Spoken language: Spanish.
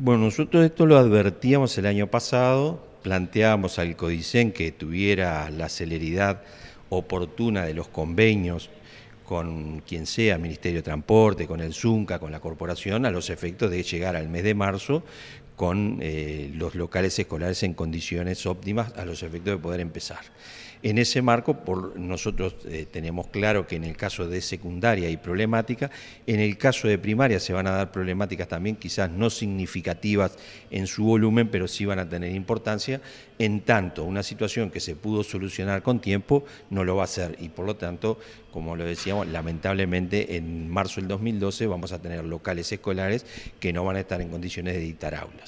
Bueno, nosotros esto lo advertíamos el año pasado, planteábamos al Codicen que tuviera la celeridad oportuna de los convenios con quien sea, Ministerio de Transporte, con el ZUNCA, con la corporación, a los efectos de llegar al mes de marzo con eh, los locales escolares en condiciones óptimas a los efectos de poder empezar. En ese marco, nosotros eh, tenemos claro que en el caso de secundaria hay problemática, en el caso de primaria se van a dar problemáticas también quizás no significativas en su volumen, pero sí van a tener importancia, en tanto una situación que se pudo solucionar con tiempo no lo va a hacer y por lo tanto, como lo decíamos, lamentablemente en marzo del 2012 vamos a tener locales escolares que no van a estar en condiciones de editar aulas.